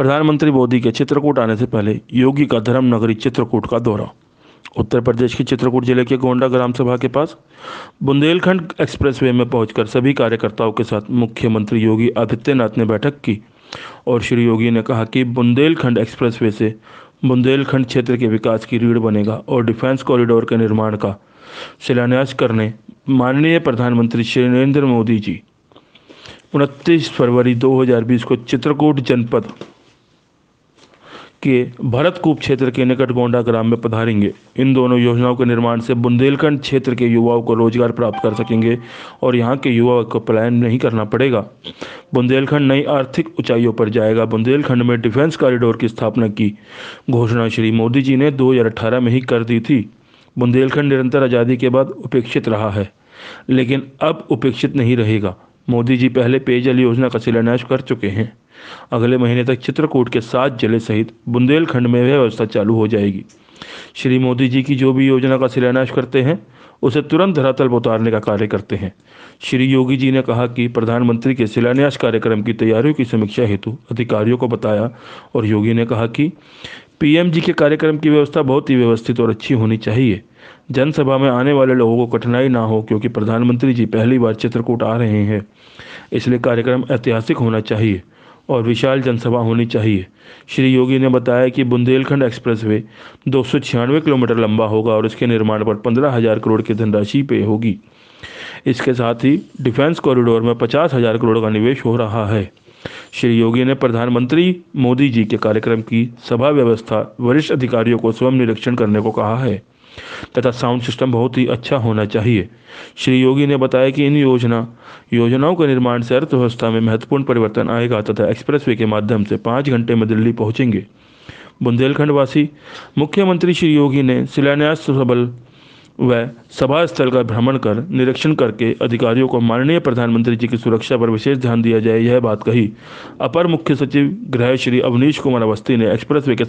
प्रधानमंत्री मोदी के चित्रकूट आने से पहले योगी का धर्म नगरी चित्रकूट का दौरा उत्तर प्रदेश के चित्रकूट जिले के गोंडा ग्राम सभा के पास बुंदेलखंड एक्सप्रेसवे में पहुंचकर सभी कार्यकर्ताओं के साथ मुख्यमंत्री योगी आदित्यनाथ ने बैठक की और श्री योगी ने कहा कि बुंदेलखंड एक्सप्रेसवे से बुंदेलखंड क्षेत्र के विकास की रीढ़ बनेगा और डिफेंस कॉरिडोर के निर्माण का शिलान्यास करने माननीय प्रधानमंत्री श्री नरेंद्र मोदी जी उनतीस फरवरी 2020 को चित्रकूट जनपद के भरतकूप क्षेत्र के निकट गोंडा ग्राम में पधारेंगे इन दोनों योजनाओं के निर्माण से बुंदेलखंड क्षेत्र के युवाओं को रोजगार प्राप्त कर सकेंगे और यहाँ के युवाओं को पलायन नहीं करना पड़ेगा बुंदेलखंड नई आर्थिक ऊंचाइयों पर जाएगा बुंदेलखंड में डिफेंस कॉरिडोर की स्थापना की घोषणा श्री मोदी जी ने दो में ही कर दी थी बुंदेलखंड निरंतर आज़ादी के बाद उपेक्षित रहा है लेकिन अब उपेक्षित नहीं रहेगा मोदी जी पहले पेयजल योजना का शिलान्यास कर चुके हैं अगले महीने तक चित्रकूट के सात जिले सहित बुंदेलखंड में व्यवस्था चालू हो जाएगी श्री मोदी जी की जो भी योजना का शिलान्यास करते हैं उसे तुरंत धरातल पर उतारने का कार्य करते हैं श्री योगी जी ने कहा कि प्रधानमंत्री के शिलान्यास कार्यक्रम की तैयारियों की समीक्षा हेतु अधिकारियों को बताया और योगी ने कहा कि पीएम जी के कार्यक्रम की व्यवस्था बहुत ही व्यवस्थित और अच्छी होनी चाहिए जनसभा में आने वाले लोगों को कठिनाई ना हो क्योंकि प्रधानमंत्री जी पहली बार चित्रकूट आ रहे हैं इसलिए कार्यक्रम ऐतिहासिक होना चाहिए और विशाल जनसभा होनी चाहिए श्री योगी ने बताया कि बुंदेलखंड एक्सप्रेसवे दो किलोमीटर लंबा होगा और इसके निर्माण पर पंद्रह हज़ार करोड़ की धनराशि पे होगी इसके साथ ही डिफेंस कॉरिडोर में पचास हज़ार करोड़ का निवेश हो रहा है श्री योगी ने प्रधानमंत्री मोदी जी के कार्यक्रम की सभा व्यवस्था वरिष्ठ अधिकारियों को स्वयं निरीक्षण करने को कहा है तथा साउंड सिस्टम बहुत ही अच्छा होना चाहिए श्री योगी ने बताया कि इन योजना योजनाओं के निर्माण से अर्थव्यवस्था में महत्वपूर्ण परिवर्तन आएगा तथा एक्सप्रेस के माध्यम से पाँच घंटे में दिल्ली पहुंचेंगे बुंदेलखंडवासी मुख्यमंत्री श्री योगी ने शिलान्यास सबल व सभा स्थल का भ्रमण कर निरीक्षण करके अधिकारियों को माननीय प्रधानमंत्री जी की सुरक्षा पर विशेष ध्यान दिया जाए यह बात कही अपर मुख्य सचिव गृह श्री अवनीश कुमार अवस्थी ने एक्सप्रेसवे के